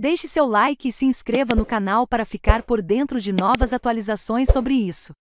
Deixe seu like e se inscreva no canal para ficar por dentro de novas atualizações sobre isso.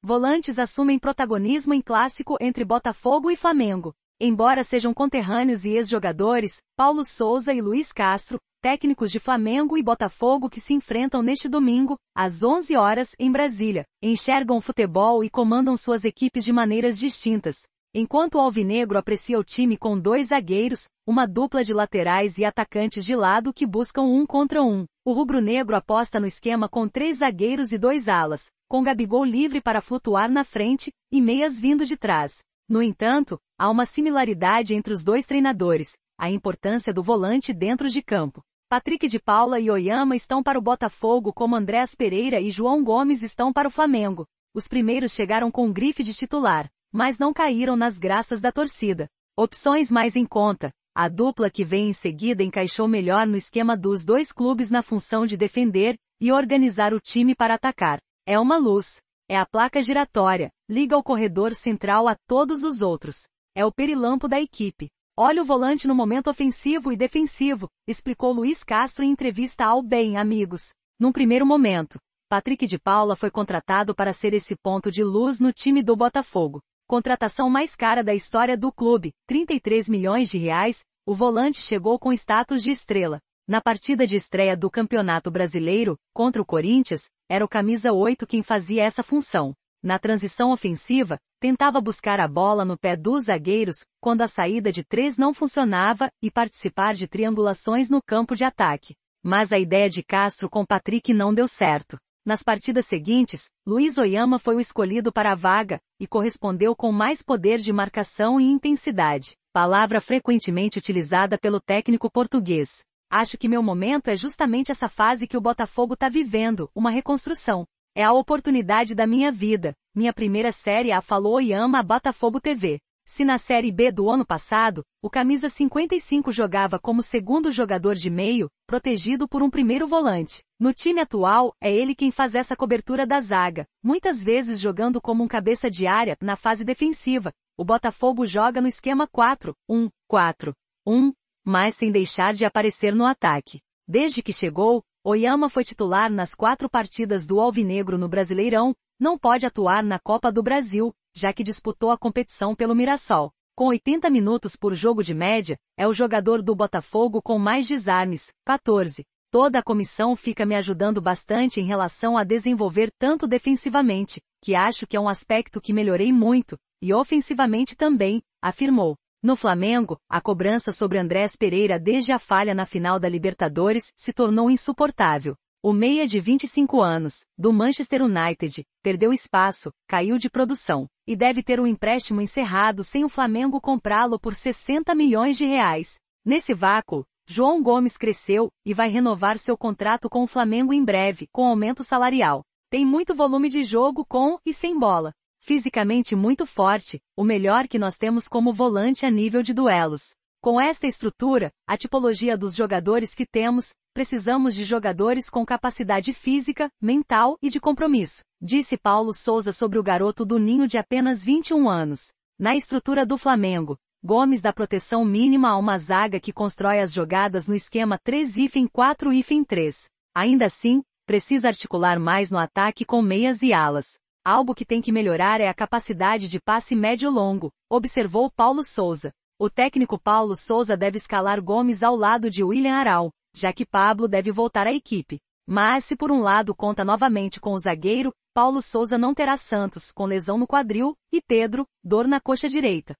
Volantes assumem protagonismo em clássico entre Botafogo e Flamengo. Embora sejam conterrâneos e ex-jogadores, Paulo Souza e Luiz Castro, técnicos de Flamengo e Botafogo que se enfrentam neste domingo, às 11 horas, em Brasília, enxergam o futebol e comandam suas equipes de maneiras distintas, Enquanto o Alvinegro aprecia o time com dois zagueiros, uma dupla de laterais e atacantes de lado que buscam um contra um, o rubro-negro aposta no esquema com três zagueiros e dois alas, com Gabigol livre para flutuar na frente, e meias vindo de trás. No entanto, há uma similaridade entre os dois treinadores, a importância do volante dentro de campo. Patrick de Paula e Oyama estão para o Botafogo como Andréas Pereira e João Gomes estão para o Flamengo. Os primeiros chegaram com grife de titular, mas não caíram nas graças da torcida. Opções mais em conta. A dupla que vem em seguida encaixou melhor no esquema dos dois clubes na função de defender e organizar o time para atacar. É uma luz. É a placa giratória. Liga o corredor central a todos os outros. É o perilampo da equipe. Olha o volante no momento ofensivo e defensivo, explicou Luiz Castro em entrevista ao Bem Amigos. Num primeiro momento, Patrick de Paula foi contratado para ser esse ponto de luz no time do Botafogo. Contratação mais cara da história do clube, 33 milhões de reais, o volante chegou com status de estrela. Na partida de estreia do Campeonato Brasileiro, contra o Corinthians, era o camisa 8 quem fazia essa função. Na transição ofensiva, tentava buscar a bola no pé dos zagueiros, quando a saída de três não funcionava, e participar de triangulações no campo de ataque. Mas a ideia de Castro com Patrick não deu certo. Nas partidas seguintes, Luiz Oyama foi o escolhido para a vaga, e correspondeu com mais poder de marcação e intensidade, palavra frequentemente utilizada pelo técnico português. Acho que meu momento é justamente essa fase que o Botafogo está vivendo, uma reconstrução. É a oportunidade da minha vida. Minha primeira série A falou Oyama a Botafogo TV. Se na Série B do ano passado, o camisa 55 jogava como segundo jogador de meio, protegido por um primeiro volante, no time atual, é ele quem faz essa cobertura da zaga, muitas vezes jogando como um cabeça de área na fase defensiva. O Botafogo joga no esquema 4-1-4-1, mas sem deixar de aparecer no ataque. Desde que chegou, Oyama foi titular nas quatro partidas do Alvinegro no Brasileirão, não pode atuar na Copa do Brasil, já que disputou a competição pelo Mirassol. Com 80 minutos por jogo de média, é o jogador do Botafogo com mais desarmes, 14. Toda a comissão fica me ajudando bastante em relação a desenvolver tanto defensivamente, que acho que é um aspecto que melhorei muito, e ofensivamente também, afirmou. No Flamengo, a cobrança sobre Andrés Pereira desde a falha na final da Libertadores se tornou insuportável. O meia de 25 anos, do Manchester United, perdeu espaço, caiu de produção, e deve ter um empréstimo encerrado sem o Flamengo comprá-lo por 60 milhões de reais. Nesse vácuo, João Gomes cresceu e vai renovar seu contrato com o Flamengo em breve, com aumento salarial. Tem muito volume de jogo com e sem bola. Fisicamente muito forte, o melhor que nós temos como volante a nível de duelos. Com esta estrutura, a tipologia dos jogadores que temos, precisamos de jogadores com capacidade física, mental e de compromisso, disse Paulo Souza sobre o garoto do ninho de apenas 21 anos. Na estrutura do Flamengo, Gomes dá proteção mínima a uma zaga que constrói as jogadas no esquema 3-4-3. Ainda assim, precisa articular mais no ataque com meias e alas. Algo que tem que melhorar é a capacidade de passe médio-longo, observou Paulo Souza. O técnico Paulo Souza deve escalar Gomes ao lado de William Aral, já que Pablo deve voltar à equipe. Mas se por um lado conta novamente com o zagueiro, Paulo Souza não terá Santos, com lesão no quadril, e Pedro, dor na coxa direita.